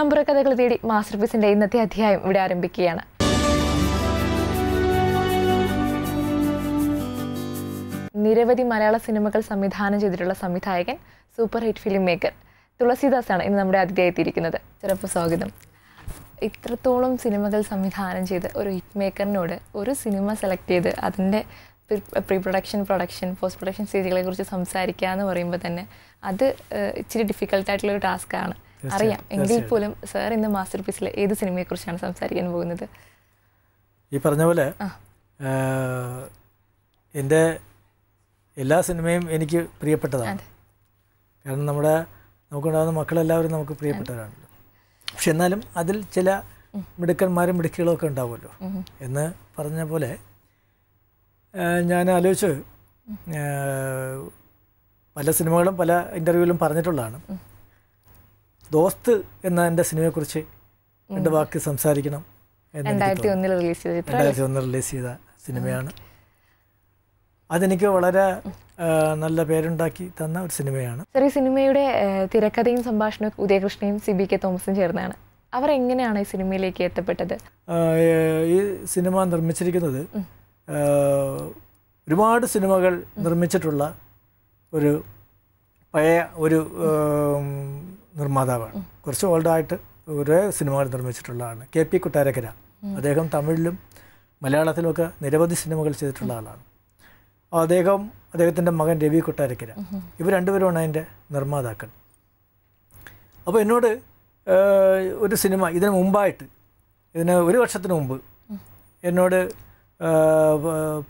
നാനാമ്പുറ കഥകൾ തേടി മാസ്റ്റർ പീസിന്റെ ഇന്നത്തെ അധ്യായം ഇവിടെ ആരംഭിക്കുകയാണ് നിരവധി മലയാള സിനിമകൾ സംവിധാനം ചെയ്തിട്ടുള്ള സംവിധായകൻ സൂപ്പർ ഹിറ്റ് ഫിലിം മേക്കർ തുളസിദാസാണ് ഇന്ന് നമ്മുടെ അതിഥിയായിത്തിരിക്കുന്നത് ചെറുപ്പ സ്വാഗതം ഇത്രത്തോളം സിനിമകൾ സംവിധാനം ചെയ്ത് ഒരു ഹിറ്റ് മേക്കറിനോട് ഒരു സിനിമ സെലക്ട് ചെയ്ത് അതിൻ്റെ pre production production post production സ്റ്റേജുകളെ കുറിച്ച് സംസാരിക്കുക എന്ന് പറയുമ്പോൾ തന്നെ അത് ഇച്ചിരി ഡിഫിക്കൽട്ടായിട്ടുള്ളൊരു ടാസ്ക്കാണ് അറിയാം എങ്കിൽ പോലും സാർ ഇന്ന് മാസ്റ്റർ പീസിലെ ഏത് സിനിമയെക്കുറിച്ചാണ് സംസാരിക്കാൻ പോകുന്നത് ഈ പറഞ്ഞ പോലെ എൻ്റെ എല്ലാ സിനിമയും എനിക്ക് പ്രിയപ്പെട്ടതാണ് കാരണം നമ്മുടെ നമുക്കുണ്ടാകുന്ന മക്കളെല്ലാവരും നമുക്ക് പ്രിയപ്പെട്ടവരാണ് പക്ഷെ എന്നാലും അതിൽ ചില മിടുക്കന്മാരും മിടുക്കികളും ഒക്കെ ഉണ്ടാവുമല്ലോ എന്ന് പറഞ്ഞ പോലെ ഞാൻ ആലോചിച്ച് പല സിനിമകളും പല ഇൻ്റർവ്യൂവിലും പറഞ്ഞിട്ടുള്ളതാണ് ദോസ്ത് എന്ന എൻ്റെ സിനിമയെക്കുറിച്ച് എൻ്റെ വാക്ക് സംസാരിക്കണം രണ്ടായിരത്തി ഒന്നിൽ റിലീസ് ചെയ്ത രണ്ടായിരത്തി ഒന്നിൽ റിലീസ് ചെയ്ത സിനിമയാണ് അതെനിക്ക് വളരെ നല്ല പേരുണ്ടാക്കി തന്ന ഒരു സിനിമയാണ് ചെറിയ സിനിമയുടെ തിരക്കഥയും സംഭാഷണവും ഉദയകൃഷ്ണയും സിബി കെ തോമസും ചേർന്നാണ് അവർ എങ്ങനെയാണ് ഈ സിനിമയിലേക്ക് എത്തപ്പെട്ടത് ഈ സിനിമ നിർമ്മിച്ചിരിക്കുന്നത് ഒരുപാട് സിനിമകൾ നിർമ്മിച്ചിട്ടുള്ള ഒരു പഴയ ഒരു നിർമ്മാതാവാണ് കുറച്ച് ഓൾഡായിട്ട് ഒരേ സിനിമകൾ നിർമ്മിച്ചിട്ടുള്ള ആളാണ് കെ പി കുട്ടാരക്കര അദ്ദേഹം തമിഴിലും മലയാളത്തിലുമൊക്കെ നിരവധി സിനിമകൾ ചെയ്തിട്ടുള്ള ആളാണ് അദ്ദേഹം അദ്ദേഹത്തിൻ്റെ മകൻ രവി കുട്ടാരക്കര ഇവർ രണ്ടുപേരുമാണ് അതിൻ്റെ നിർമ്മാതാക്കൾ അപ്പോൾ എന്നോട് ഒരു സിനിമ ഇതിന് മുമ്പായിട്ട് ഇതിന് ഒരു വർഷത്തിന് മുമ്പ് എന്നോട്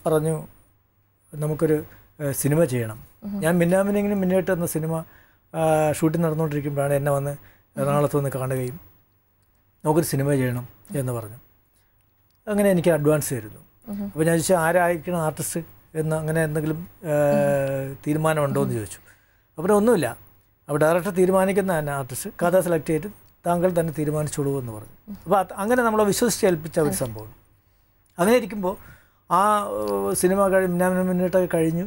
പറഞ്ഞു നമുക്കൊരു സിനിമ ചെയ്യണം ഞാൻ മിന്നാമിനെങ്കിലും മുന്നോട്ട് എന്ന സിനിമ ഷൂട്ടിംഗ് നടന്നുകൊണ്ടിരിക്കുമ്പോഴാണ് എന്നെ വന്ന് എറണാകുളത്ത് വന്ന് കാണുകയും നമുക്കൊരു സിനിമ ചെയ്യണം എന്ന് പറഞ്ഞു അങ്ങനെ എനിക്ക് അഡ്വാൻസ് തരുന്നു അപ്പോൾ ഞാൻ ചോദിച്ചാൽ ആരായിരിക്കണം ആർട്ടിസ്റ്റ് എന്ന് അങ്ങനെ എന്തെങ്കിലും തീരുമാനമുണ്ടോ എന്ന് ചോദിച്ചു അപ്പോൾ ഒന്നുമില്ല അപ്പോൾ ഡയറക്ടർ തീരുമാനിക്കുന്ന തന്നെ ആർട്ടിസ്റ്റ് കഥ സെലക്ട് ചെയ്തിട്ട് താങ്കൾ തന്നെ തീരുമാനിച്ചോളൂ എന്ന് പറഞ്ഞു അപ്പോൾ അങ്ങനെ നമ്മളെ വിശ്വസിച്ച് ഏൽപ്പിച്ച ഒരു സംഭവം അങ്ങനെ ഇരിക്കുമ്പോൾ ആ സിനിമ കഴി മിന്നാമിനൊക്കെ കഴിഞ്ഞു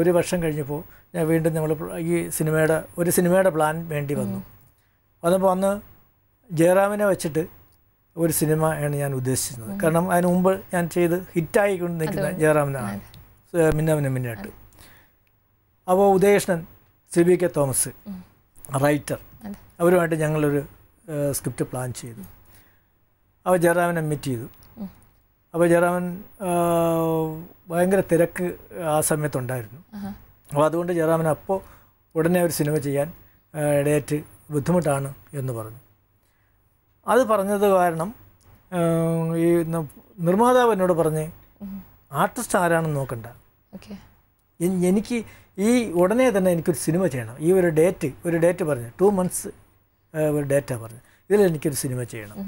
ഒരു വർഷം കഴിഞ്ഞപ്പോൾ ഞാൻ വീണ്ടും നമ്മൾ ഈ സിനിമയുടെ ഒരു സിനിമയുടെ പ്ലാൻ വേണ്ടി വന്നു വന്നപ്പോൾ അന്ന് ജയറാമിനെ വെച്ചിട്ട് ഒരു സിനിമയാണ് ഞാൻ ഉദ്ദേശിച്ചത് കാരണം അതിന് മുമ്പ് ഞാൻ ചെയ്ത് കൊണ്ട് നിൽക്കുന്ന ജയറാമിനാണ് മിന്ന മിന്ന മിന്നായിട്ട് അപ്പോൾ Udayakrishnan Siby K Thomas writer അവരുമായിട്ട് ഞങ്ങളൊരു സ്ക്രിപ്റ്റ് പ്ലാൻ ചെയ്തു അവ ജയറാമിനെ മീറ്റ് ചെയ്തു അപ്പോൾ ജയറാമൻ ഭയങ്കര തിരക്ക് ആ സമയത്തുണ്ടായിരുന്നു അപ്പോൾ അതുകൊണ്ട് ജയറാമിന് അപ്പോൾ ഉടനെ ഒരു സിനിമ ചെയ്യാൻ ഡേറ്റ് ബുദ്ധിമുട്ടാണ് എന്ന് പറഞ്ഞു അത് പറഞ്ഞത് കാരണം ഈ നിർമ്മാതാവ് എന്നോട് പറഞ്ഞ് ആർട്ടിസ്റ്റ് ആരാണെന്ന് നോക്കണ്ട എനിക്ക് ഈ ഉടനെ തന്നെ എനിക്കൊരു സിനിമ ചെയ്യണം ഈ ഒരു ഡേറ്റ് ഒരു ഡേറ്റ് പറഞ്ഞു ടു മന്ത്സ് ഒരു ഡേറ്റ പറഞ്ഞു ഇതിൽ എനിക്കൊരു സിനിമ ചെയ്യണം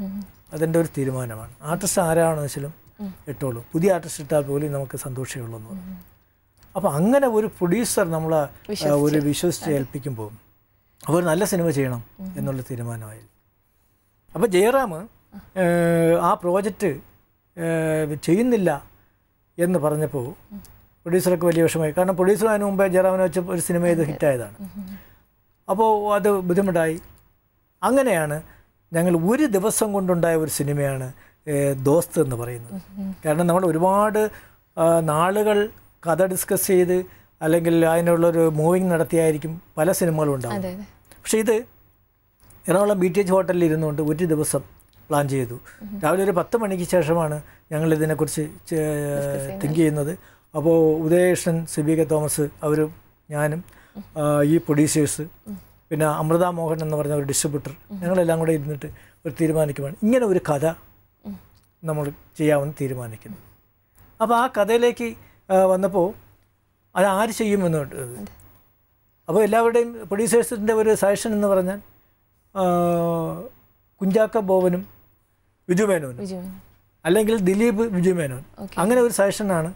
അതെൻ്റെ ഒരു തീരുമാനമാണ് ആർട്ടിസ്റ്റ് ആരാണെന്ന് വെച്ചാലും ഇട്ടോളൂ പുതിയ ആർട്ടിസ്റ്റ് ഇട്ടാൽ പോലും നമുക്ക് സന്തോഷമേ ഉള്ളൂ എന്ന് പറഞ്ഞു അപ്പോൾ അങ്ങനെ ഒരു പ്രൊഡ്യൂസർ നമ്മളെ ഒരു വിശ്വസിച്ച് ഏൽപ്പിക്കുമ്പോൾ അവർ ഒരു നല്ല സിനിമ ചെയ്യണം എന്നുള്ള തീരുമാനമായി അപ്പോൾ ജയറാം ആ പ്രോജക്റ്റ് ചെയ്യുന്നില്ല എന്ന് പറഞ്ഞപ്പോൾ പ്രൊഡ്യൂസറൊക്കെ വലിയ വിഷമമായി കാരണം പ്രൊഡ്യൂസർ അതിന് മുമ്പേ ജയറാമിനെ വെച്ച് ഒരു സിനിമ ചെയ്ത് ഹിറ്റായതാണ് അപ്പോൾ അത് ബുദ്ധിമുട്ടായി അങ്ങനെയാണ് ഞങ്ങൾ ഒരു ദിവസം കൊണ്ടുണ്ടായ ഒരു സിനിമയാണ് ദോസ്ത് എന്ന് പറയുന്നത് കാരണം നമ്മൾ ഒരുപാട് നാളുകൾ കഥ ഡിസ്കസ് ചെയ്ത് അല്ലെങ്കിൽ അതിനുള്ളൊരു മൂവിങ് നടത്തിയായിരിക്കും പല സിനിമകളും ഉണ്ടാവും പക്ഷേ ഇത് എറണാകുളം ബി ടി എച്ച് ഹോട്ടലിൽ ഇരുന്നുകൊണ്ട് ഒരു ദിവസം പ്ലാൻ ചെയ്തു രാവിലെ ഒരു പത്ത് മണിക്ക് ശേഷമാണ് ഞങ്ങൾ ഇതിനെക്കുറിച്ച് തിങ്ക് ചെയ്യുന്നത് അപ്പോൾ ഉദയകൃഷ്ണൻ സിബി കെ തോമസ് അവരും ഞാനും ഈ പ്രൊഡ്യൂസേഴ്സ് പിന്നെ അമൃത മോഹൻ എന്ന് പറഞ്ഞ ഒരു ഡിസ്ട്രിബ്യൂട്ടർ ഞങ്ങളെല്ലാം കൂടെ ഇരുന്നിട്ട് ഒരു തീരുമാനിക്കുവാണ് ഇങ്ങനെ ഒരു കഥ നമ്മൾ ചെയ്യാമെന്ന് തീരുമാനിക്കുന്നു അപ്പോൾ ആ കഥയിലേക്ക് വന്നപ്പോൾ അത് ആര് ചെയ്യുമെന്ന് അപ്പോൾ എല്ലാവരുടെയും പ്രൊഡ്യൂസേഴ്സിൻ്റെ ഒരു സജഷൻ എന്ന് പറഞ്ഞാൽ കുഞ്ചാക്ക ബോബനും വിജുമേനോനും അല്ലെങ്കിൽ ദിലീപ് വിജുമേനോൻ അങ്ങനെ ഒരു സജഷനാണ്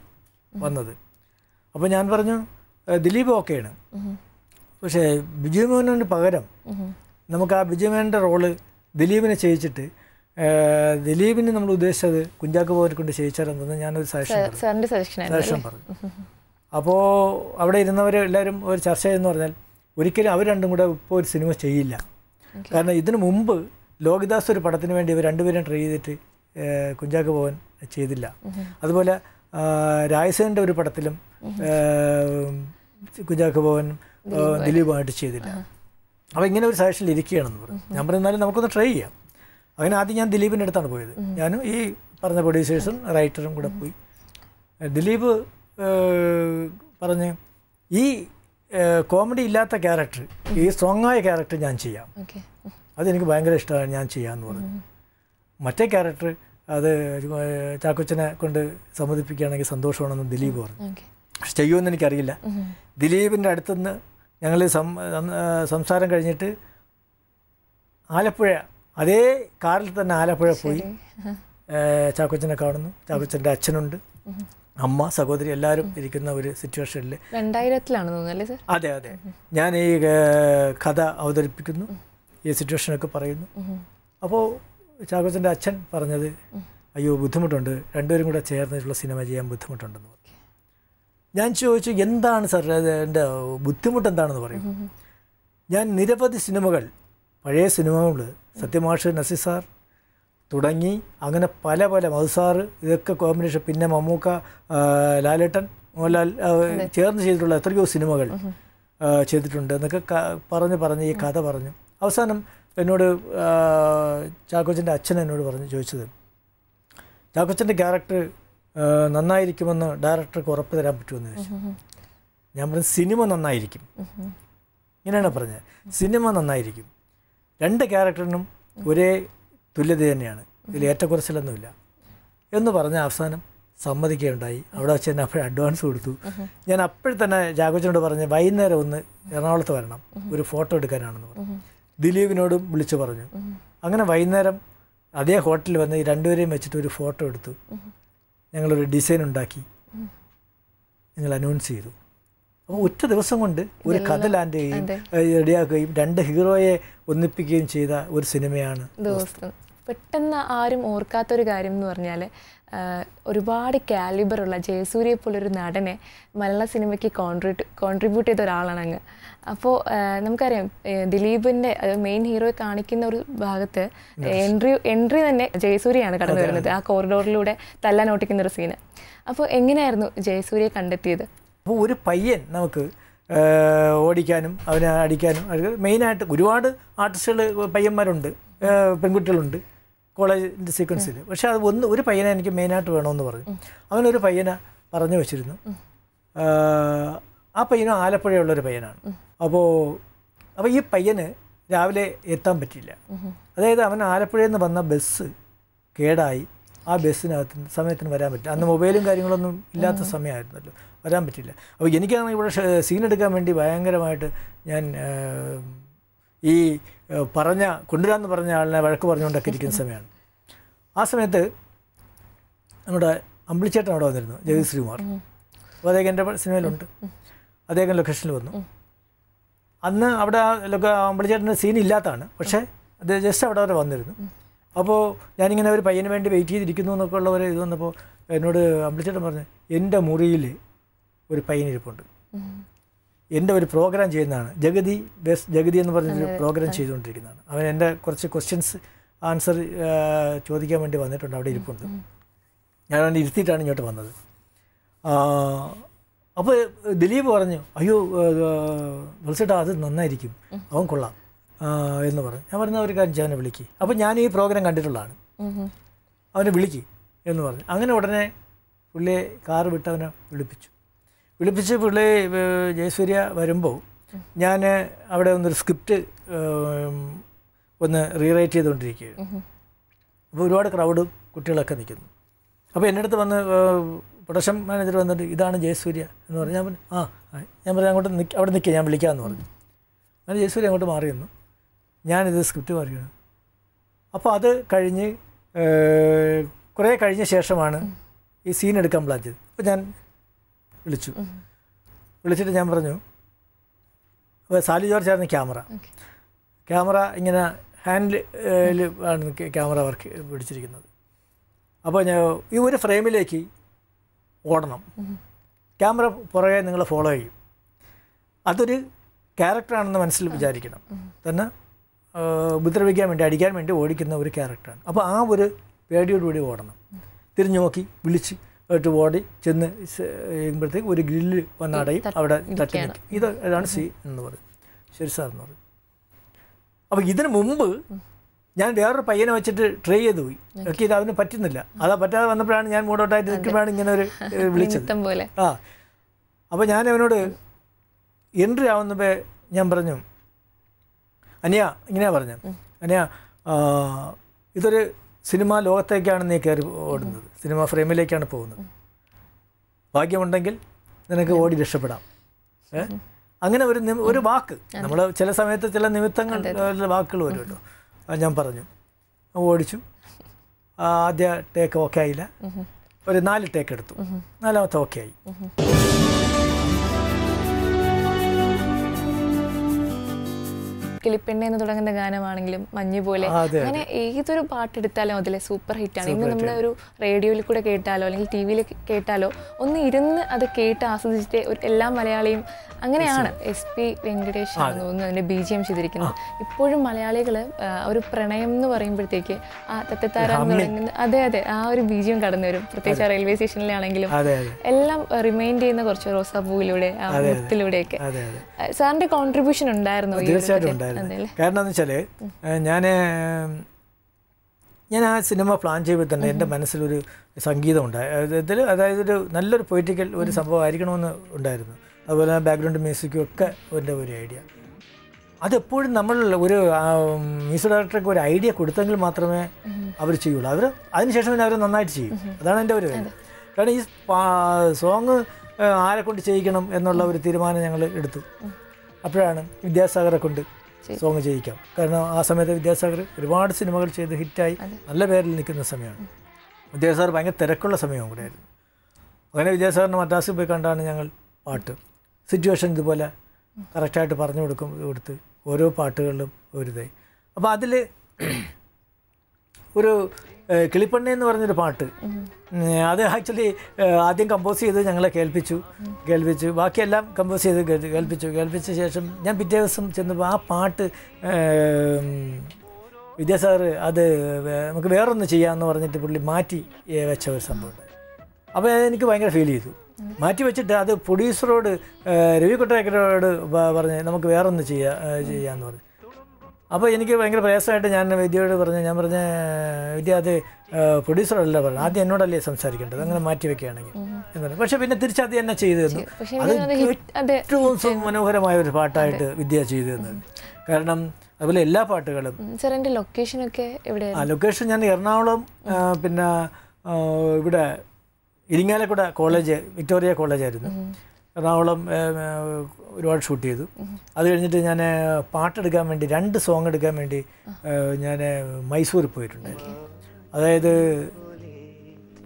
വന്നത് അപ്പോൾ ഞാൻ പറഞ്ഞു ദിലീപ് ഓക്കെയാണ് പക്ഷേ വിജുമേനോന് പകരം നമുക്ക് ആ മേനോൻ്റെ റോള് ദിലീപിനെ ചെയ്യിച്ചിട്ട് ദിലീപിന് നമ്മൾ ഉദ്ദേശിച്ചത് കുഞ്ചാക്കോ പോകരെ കൊണ്ട് ചെയ്യിച്ചാലെന്ന് ഞാനൊരു സജഷൻ സജഷൻ പറഞ്ഞു അപ്പോൾ അവിടെ ഇരുന്നവർ എല്ലാവരും ഒരു ചർച്ച ചെയ്തെന്ന് പറഞ്ഞാൽ ഒരിക്കലും അവർ രണ്ടും കൂടെ ഇപ്പോൾ ഒരു സിനിമ ചെയ്യില്ല കാരണം ഇതിനു മുമ്പ് ലോകിദാസ് ഒരു പടത്തിന് വേണ്ടി ഇവർ രണ്ടുപേരും ട്രൈ ചെയ്തിട്ട് കുഞ്ചാക്കോ പോവൻ ചെയ്തില്ല അതുപോലെ രായസേൻ്റെ ഒരു പടത്തിലും കുഞ്ചാക്കോ പോവൻ ദിലീപുമായിട്ട് ചെയ്തില്ല അപ്പോൾ ഇങ്ങനെ ഒരു സജഷനിൽ ഇരിക്കുകയാണെന്ന് പറഞ്ഞു ഞാൻ പറഞ്ഞാലും നമുക്കൊന്ന് ട്രൈ ചെയ്യാം അങ്ങനെ ആദ്യം ഞാൻ ദിലീപിൻ്റെ അടുത്താണ് പോയത് ഞാനും ഈ പറഞ്ഞ പ്രൊഡ്യൂസേഴ്സും റൈറ്ററും കൂടെ പോയി ദിലീപ് പറഞ്ഞ് ഈ കോമഡി ഇല്ലാത്ത ക്യാരക്ടർ ഈ സ്ട്രോങ് ആയ ക്യാരക്ടർ ഞാൻ ചെയ്യാം അതെനിക്ക് ഭയങ്കര ഇഷ്ടമാണ് ഞാൻ ചെയ്യാമെന്ന് പറഞ്ഞു മറ്റേ ക്യാരക്ടർ അത് ചാക്കോച്ചനെ കൊണ്ട് സമ്മതിപ്പിക്കുകയാണെങ്കിൽ സന്തോഷമാണെന്ന് ദിലീപ് പറഞ്ഞു പക്ഷെ ചെയ്യുമെന്ന് എനിക്കറിയില്ല ദിലീപിൻ്റെ അടുത്തുനിന്ന് ഞങ്ങൾ സംസാരം കഴിഞ്ഞിട്ട് ആലപ്പുഴ അതേ കാറിൽ തന്നെ ആലപ്പുഴ പോയി ചാക്കോച്ചനെ കാണുന്നു ചാക്കോച്ചൻ്റെ അച്ഛനുണ്ട് അമ്മ സഹോദരി എല്ലാവരും ഇരിക്കുന്ന ഒരു സിറ്റുവേഷനിൽ രണ്ടായിരത്തിലാണ് തോന്നുന്നല്ലേ സർ അതെ അതെ ഞാൻ ഈ കഥ അവതരിപ്പിക്കുന്നു ഈ സിറ്റുവേഷനൊക്കെ പറയുന്നു അപ്പോൾ ചാക്കോച്ചൻ്റെ അച്ഛൻ പറഞ്ഞത് അയ്യോ ബുദ്ധിമുട്ടുണ്ട് രണ്ടുപേരും കൂടെ ചേർന്നിട്ടുള്ള സിനിമ ചെയ്യാൻ ബുദ്ധിമുട്ടുണ്ടെന്ന് പറഞ്ഞു ഞാൻ ചോദിച്ചു എന്താണ് സർ എൻ്റെ ബുദ്ധിമുട്ട് എന്താണെന്ന് പറയും ഞാൻ നിരവധി സിനിമകൾ പഴയ സിനിമകൾ സത്യമാഷ് നസിസാർ സാർ തുടങ്ങി അങ്ങനെ പല പല മധുസാർ ഇതൊക്കെ കോമ്പിനേഷൻ പിന്നെ മമ്മൂക്ക ലാലേട്ടൻ മോഹൻലാൽ ചേർന്ന് ചെയ്തിട്ടുള്ള എത്രയോ സിനിമകൾ ചെയ്തിട്ടുണ്ട് എന്നൊക്കെ പറഞ്ഞ് പറഞ്ഞ് ഈ കഥ പറഞ്ഞു അവസാനം എന്നോട് ചാക്കോച്ചൻ്റെ അച്ഛൻ എന്നോട് പറഞ്ഞ് ചോദിച്ചത് ചാക്കോച്ചൻ്റെ ക്യാരക്ടർ നന്നായിരിക്കുമെന്ന് ഡയറക്ടർക്ക് ഉറപ്പ് തരാൻ പറ്റുമെന്ന് ചോദിച്ചു ഞാൻ പറഞ്ഞു സിനിമ നന്നായിരിക്കും ഇങ്ങനെയാണ് പറഞ്ഞത് സിനിമ നന്നായിരിക്കും രണ്ട് ക്യാരക്ടറിനും ഒരേ തുല്യത തന്നെയാണ് ഇതിൽ ഏറ്റക്കുറച്ചിലൊന്നുമില്ല എന്ന് പറഞ്ഞ അവസാനം സമ്മതിക്കുകയുണ്ടായി അവിടെ വെച്ച് തന്നെ അപ്പോഴേ അഡ്വാൻസ് കൊടുത്തു ഞാൻ അപ്പോഴും തന്നെ ജാഗോച്ചനോട് പറഞ്ഞ് വൈകുന്നേരം ഒന്ന് എറണാകുളത്ത് വരണം ഒരു ഫോട്ടോ എടുക്കാനാണെന്ന് പറഞ്ഞു ദിലീപിനോടും വിളിച്ചു പറഞ്ഞു അങ്ങനെ വൈകുന്നേരം അതേ ഹോട്ടലിൽ വന്ന് ഈ രണ്ടുപേരെയും വെച്ചിട്ട് ഒരു ഫോട്ടോ എടുത്തു ഞങ്ങളൊരു ഡിസൈൻ ഉണ്ടാക്കി ഞങ്ങൾ അനൗൺസ് ചെയ്തു അപ്പോൾ ഒറ്റ ദിവസം കൊണ്ട് ഒരു കഥ ലാൻഡ് ചെയ്യുകയും റെഡിയാക്കുകയും രണ്ട് ഹീറോയെ ഒന്നിപ്പിക്കുകയും ചെയ്ത ഒരു സിനിമയാണ് പെട്ടെന്ന് ആരും ഓർക്കാത്തൊരു കാര്യം എന്ന് പറഞ്ഞാൽ ഒരുപാട് കാലിബറുള്ള ജയസൂര്യയെ പോലൊരു നടനെ മലയാള സിനിമയ്ക്ക് കോൺട്രിബ്യൂട്ട് കോൺട്രിബ്യൂട്ട് ചെയ്ത ഒരാളാണ് അങ്ങ് അപ്പോൾ നമുക്കറിയാം ദിലീപിൻ്റെ മെയിൻ ഹീറോയെ കാണിക്കുന്ന ഒരു ഭാഗത്ത് എൻട്രി എൻട്രി തന്നെ ജയസൂര്യയാണ് കടന്നു വരുന്നത് ആ കോറിഡോറിലൂടെ തല്ലാൻ ഓട്ടിക്കുന്ന ഒരു സീന് അപ്പോൾ എങ്ങനെയായിരുന്നു ജയസൂര്യയെ കണ്ടെത്തിയത് അപ്പോൾ ഒരു പയ്യൻ നമുക്ക് ഓടിക്കാനും അവനെ അടിക്കാനും മെയിനായിട്ട് ഒരുപാട് ആർട്ടിസ്റ്റുകൾ പയ്യന്മാരുണ്ട് പെൺകുട്ടികളുണ്ട് കോളേജിൻ്റെ സീക്വൻസിൽ പക്ഷേ അത് ഒന്ന് ഒരു പയ്യനെ എനിക്ക് മെയിനായിട്ട് വേണമെന്ന് പറഞ്ഞു അവനൊരു പയ്യനെ പറഞ്ഞു വെച്ചിരുന്നു ആ പയ്യനും ആലപ്പുഴയുള്ളൊരു പയ്യനാണ് അപ്പോൾ അപ്പോൾ ഈ പയ്യന് രാവിലെ എത്താൻ പറ്റില്ല അതായത് അവൻ ആലപ്പുഴയിൽ നിന്ന് വന്ന ബസ് കേടായി ആ ബസ്സിനകത്ത് സമയത്തിന് വരാൻ പറ്റില്ല അന്ന് മൊബൈലും കാര്യങ്ങളൊന്നും ഇല്ലാത്ത സമയമായിരുന്നല്ലോ വരാൻ പറ്റില്ല അപ്പോൾ എനിക്കാണെങ്കിൽ ഇവിടെ സീൻ എടുക്കാൻ വേണ്ടി ഭയങ്കരമായിട്ട് ഞാൻ ഈ പറഞ്ഞ കൊണ്ടുവരാമെന്ന് പറഞ്ഞ ആളിനെ വഴക്ക് പറഞ്ഞുകൊണ്ടൊക്കെ ഇരിക്കുന്ന സമയമാണ് ആ സമയത്ത് നമ്മുടെ അമ്പിളിച്ചേട്ടൻ അവിടെ വന്നിരുന്നു ജഗതി ശ്രീകുമാർ അപ്പോൾ അദ്ദേഹം എൻ്റെ സിനിമയിലുണ്ട് അദ്ദേഹം ലൊക്കേഷനിൽ വന്നു അന്ന് അവിടെ ലൊക്കെ അമ്പിളിച്ചേട്ടൻ്റെ സീൻ ഇല്ലാത്തതാണ് പക്ഷേ അദ്ദേഹം ജസ്റ്റ് അവിടെ വരെ വന്നിരുന്നു അപ്പോൾ ഞാനിങ്ങനെ ഒരു പയ്യന് വേണ്ടി വെയിറ്റ് ചെയ്തിരിക്കുന്നു എന്നൊക്കെ ഉള്ള ഇത് വന്നപ്പോൾ എന്നോട് അമ്പിളിച്ചേട്ടൻ പറഞ്ഞു എൻ്റെ മുറിയിൽ ഒരു പയ്യനിരിപ്പുണ്ട് എൻ്റെ ഒരു പ്രോഗ്രാം ചെയ്യുന്നതാണ് ജഗതി ബെസ് ജഗതി എന്ന് പറഞ്ഞൊരു പ്രോഗ്രാം ചെയ്തുകൊണ്ടിരിക്കുന്നതാണ് അവൻ എൻ്റെ കുറച്ച് ക്വസ്റ്റ്യൻസ് ആൻസർ ചോദിക്കാൻ വേണ്ടി വന്നിട്ടുണ്ട് അവിടെ ഇരിപ്പുണ്ട് ഞാൻ അവൻ്റെ ഇരുത്തിയിട്ടാണ് ഇങ്ങോട്ട് വന്നത് അപ്പോൾ ദിലീപ് പറഞ്ഞു അയ്യോ വിളിച്ചിട്ടാ അത് നന്നായിരിക്കും അവൻ കൊള്ളാം എന്ന് പറഞ്ഞു ഞാൻ പറഞ്ഞ ഒരു കാര്യം ചെയ്യാൻ വിളിക്കി അപ്പോൾ ഞാൻ ഈ പ്രോഗ്രാം കണ്ടിട്ടുള്ളതാണ് അവനെ വിളിക്കി എന്ന് പറഞ്ഞു അങ്ങനെ ഉടനെ പുള്ളിയെ കാറ് വിട്ട് അവനെ വിളിപ്പിച്ചു വിളിപ്പിച്ച് പുള്ളി ജയസൂര്യ വരുമ്പോൾ ഞാൻ അവിടെ ഒന്നൊരു സ്ക്രിപ്റ്റ് ഒന്ന് റീറൈറ്റ് ചെയ്തുകൊണ്ടിരിക്കുകയാണ് അപ്പോൾ ഒരുപാട് ക്രൗഡ് കുട്ടികളൊക്കെ നിൽക്കുന്നു അപ്പോൾ എൻ്റെ അടുത്ത് വന്ന് പ്രൊഡക്ഷൻ മാനേജർ വന്നിട്ട് ഇതാണ് ജയസൂര്യ എന്ന് പറഞ്ഞു ഞാൻ പറഞ്ഞു ആ ഞാൻ പറഞ്ഞു അങ്ങോട്ട് നിൽക്കുക അവിടെ നിൽക്കുക ഞാൻ വിളിക്കാമെന്ന് പറഞ്ഞു അങ്ങനെ ജയസൂര്യ അങ്ങോട്ട് മാറി നിന്നു ഞാനിത് സ്ക്രിപ്റ്റ് പറയുന്നത് അപ്പോൾ അത് കഴിഞ്ഞ് കുറേ കഴിഞ്ഞ ശേഷമാണ് ഈ സീൻ എടുക്കാൻ പ്ലാൻ അപ്പോൾ ഞാൻ വിളിച്ചു വിളിച്ചിട്ട് ഞാൻ പറഞ്ഞു അപ്പോൾ സാലി ജോർജ് ആയിരുന്നു ക്യാമറ ക്യാമറ ഇങ്ങനെ ഹാൻഡിൽ ആണ് ക്യാമറ വർക്ക് പിടിച്ചിരിക്കുന്നത് അപ്പോൾ ഞാൻ ഈ ഒരു ഫ്രെയിമിലേക്ക് ഓടണം ക്യാമറ പുറകെ നിങ്ങളെ ഫോളോ ചെയ്യും അതൊരു ക്യാരക്ടറാണെന്ന് മനസ്സിൽ വിചാരിക്കണം തന്നെ ഉപദ്രവിക്കാൻ വേണ്ടി അടിക്കാൻ വേണ്ടി ഓടിക്കുന്ന ഒരു ക്യാരക്ടറാണ് അപ്പോൾ ആ ഒരു പേടിയോടുകൂടി ഓടണം തിരിഞ്ഞു നോക്കി വിളിച്ച് ആയിട്ട് ഓടി ചെന്ന് ചെയ്യുമ്പോഴത്തേക്ക് ഒരു ഗ്രില്ല് വന്നടയും അവിടെ തട്ടി ഇത് ഇതാണ് സി എന്ന് പറയും ശരി സാർ എന്ന് പറയും അപ്പോൾ ഇതിന് മുമ്പ് ഞാൻ വേറൊരു പയ്യനെ വെച്ചിട്ട് ട്രൈ ചെയ്ത് പോയി ഓക്കെ ഇത് അതിന് പറ്റുന്നില്ല അതാ പറ്റാതെ വന്നപ്പോഴാണ് ഞാൻ മൂടോട്ടായിട്ട് നിൽക്കുമ്പോഴാണ് ഇങ്ങനെ ഒരു വിളിച്ചത് ആ അപ്പോൾ ഞാൻ അവനോട് എൻട്രി ആവുന്നപ്പോൾ ഞാൻ പറഞ്ഞു അനിയ ഇങ്ങനെയാ പറഞ്ഞ അനിയ ഇതൊരു സിനിമ ലോകത്തേക്കാണ് നീ കയറി ഓടുന്നത് സിനിമ ഫ്രെയിമിലേക്കാണ് പോകുന്നത് ഭാഗ്യമുണ്ടെങ്കിൽ നിനക്ക് ഓടി രക്ഷപ്പെടാം അങ്ങനെ ഒരു ഒരു വാക്ക് നമ്മൾ ചില സമയത്ത് ചില നിമിത്തങ്ങൾ വാക്കുകൾ വരുമല്ലോ കേട്ടോ ഞാൻ പറഞ്ഞു ഓടിച്ചു ആദ്യ ടേക്ക് ഓക്കെ ആയില്ല ഒരു നാല് ടേക്ക് എടുത്തു നാലാമത്തെ ഓക്കെ ആയി കിളിപ്പെണ്ണ എന്ന് തുടങ്ങുന്ന ഗാനമാണെങ്കിലും മഞ്ഞ് പോലെ അങ്ങനെ ഏതൊരു പാട്ടെടുത്താലും അതിലെ സൂപ്പർ ഹിറ്റാണ് ഇന്ന് നമ്മൾ ഒരു റേഡിയോയിൽ കൂടെ കേട്ടാലോ അല്ലെങ്കിൽ ടി വിയിൽ കേട്ടാലോ ഒന്ന് ഇരുന്ന് അത് കേട്ട് ആസ്വദിച്ചിട്ട് ഒരു എല്ലാ മലയാളിയും അങ്ങനെയാണ് എസ് പി വെങ്കടേഷ് തോന്നുന്നു അതിന്റെ ബി ജി എം ചെയ്തിരിക്കുന്നത് ഇപ്പോഴും മലയാളികൾ ഒരു പ്രണയം എന്ന് പറയുമ്പോഴത്തേക്ക് ആ തത്തത്താര എന്ന് അതെ അതെ ആ ഒരു ബി ജി എം കടന്നു വരും പ്രത്യേകിച്ച് റെയിൽവേ സ്റ്റേഷനിലാണെങ്കിലും എല്ലാം റിമൈൻഡ് ചെയ്യുന്ന കുറച്ച് റോസാപ്പൂവിലൂടെ ആ മുത്തിലൂടെയൊക്കെ സാറിന്റെ കോൺട്രിബ്യൂഷൻ ഉണ്ടായിരുന്നു കാരണം എന്ന് വെച്ചാൽ ഞാൻ ഞാൻ ആ സിനിമ പ്ലാൻ ചെയ്യുമ്പോൾ തന്നെ എൻ്റെ മനസ്സിലൊരു സംഗീതം ഉണ്ടായി ഇതിൽ അതായത് ഒരു നല്ലൊരു പൊയിറ്റിക്കൽ ഒരു സംഭവം ആയിരിക്കണമെന്ന് ഉണ്ടായിരുന്നു അതുപോലെ ബാക്ക്ഗ്രൗണ്ട് മ്യൂസിക്കും ഒക്കെ എൻ്റെ ഒരു ഐഡിയ അതെപ്പോഴും നമ്മൾ ഒരു മ്യൂസിക് ഡയറക്ടർക്ക് ഒരു ഐഡിയ കൊടുത്തെങ്കിൽ മാത്രമേ അവർ ചെയ്യുള്ളൂ അവർ അതിനുശേഷം പിന്നെ അവർ നന്നായിട്ട് ചെയ്യും അതാണ് എൻ്റെ ഒരു കാര്യം കാരണം ഈ സോങ് ആരെ കൊണ്ട് ചെയ്യിക്കണം എന്നുള്ള ഒരു തീരുമാനം ഞങ്ങൾ എടുത്തു അപ്പോഴാണ് വിദ്യാസാഗറെ കൊണ്ട് സോങ് ചെയ്യിക്കാം കാരണം ആ സമയത്ത് വിദ്യാസാഗർ ഒരുപാട് സിനിമകൾ ചെയ്ത് ഹിറ്റായി നല്ല പേരിൽ നിൽക്കുന്ന സമയമാണ് വിദ്യാസാഗർ ഭയങ്കര തിരക്കുള്ള സമയവും ആയിരുന്നു അങ്ങനെ വിദ്യാസാഗറിന് മദ്രാസിൽ പോയി കണ്ടാണ് ഞങ്ങൾ പാട്ട് സിറ്റുവേഷൻ ഇതുപോലെ കറക്റ്റായിട്ട് പറഞ്ഞു കൊടുക്കും കൊടുത്ത് ഓരോ പാട്ടുകളിലും ഒരു ഇതായി അപ്പോൾ അതിൽ ഒരു കിളിപ്പണ്ണി എന്ന് പറഞ്ഞൊരു പാട്ട് അത് ആക്ച്വലി ആദ്യം കമ്പോസ് ചെയ്ത് ഞങ്ങളെ കേൾപ്പിച്ചു കേൾപ്പിച്ചു ബാക്കിയെല്ലാം കമ്പോസ് ചെയ്ത് കേൾപ്പിച്ചു കേൾപ്പിച്ച ശേഷം ഞാൻ പിറ്റേ ദിവസം ചെന്നപ്പോൾ ആ പാട്ട് വിദ്യാസാറ് അത് നമുക്ക് വേറൊന്ന് ചെയ്യാമെന്ന് പറഞ്ഞിട്ട് പുള്ളി മാറ്റി വെച്ച ഒരു സംഭവമുണ്ട് അപ്പോൾ എനിക്ക് ഭയങ്കര ഫീൽ ചെയ്തു മാറ്റി വെച്ചിട്ട് അത് പ്രൊഡ്യൂസറോട് രവി കൊട്ടേക്കരോട് പറഞ്ഞ് നമുക്ക് വേറൊന്ന് ചെയ്യാ ചെയ്യാമെന്ന് പറഞ്ഞു അപ്പോൾ എനിക്ക് ഭയങ്കര പ്രയാസമായിട്ട് ഞാൻ വിദ്യയോട് പറഞ്ഞു ഞാൻ പറഞ്ഞ വിദ്യ അത് പ്രൊഡ്യൂസറല്ല പറഞ്ഞു ആദ്യം എന്നോടല്ലേ സംസാരിക്കേണ്ടത് അങ്ങനെ മാറ്റി വെക്കുകയാണെങ്കിൽ എന്ന് പറഞ്ഞു പക്ഷെ പിന്നെ തിരിച്ചത് എന്നെ ചെയ്തു തന്നു അത് ഏറ്റവും മനോഹരമായ ഒരു പാട്ടായിട്ട് വിദ്യ ചെയ്തു തന്നത് കാരണം അതുപോലെ എല്ലാ പാട്ടുകളും സാറിൻ്റെ ലൊക്കേഷനൊക്കെ എവിടെ ആ ലൊക്കേഷൻ ഞാൻ എറണാകുളം പിന്നെ ഇവിടെ ഇരിങ്ങാലക്കുട കോളേജ് വിക്ടോറിയ കോളേജായിരുന്നു എറണാകുളം ഒരുപാട് ഷൂട്ട് ചെയ്തു അത് കഴിഞ്ഞിട്ട് ഞാൻ പാട്ടെടുക്കാൻ വേണ്ടി രണ്ട് സോങ് എടുക്കാൻ വേണ്ടി ഞാൻ മൈസൂർ പോയിട്ടുണ്ടായിരുന്നു അതായത്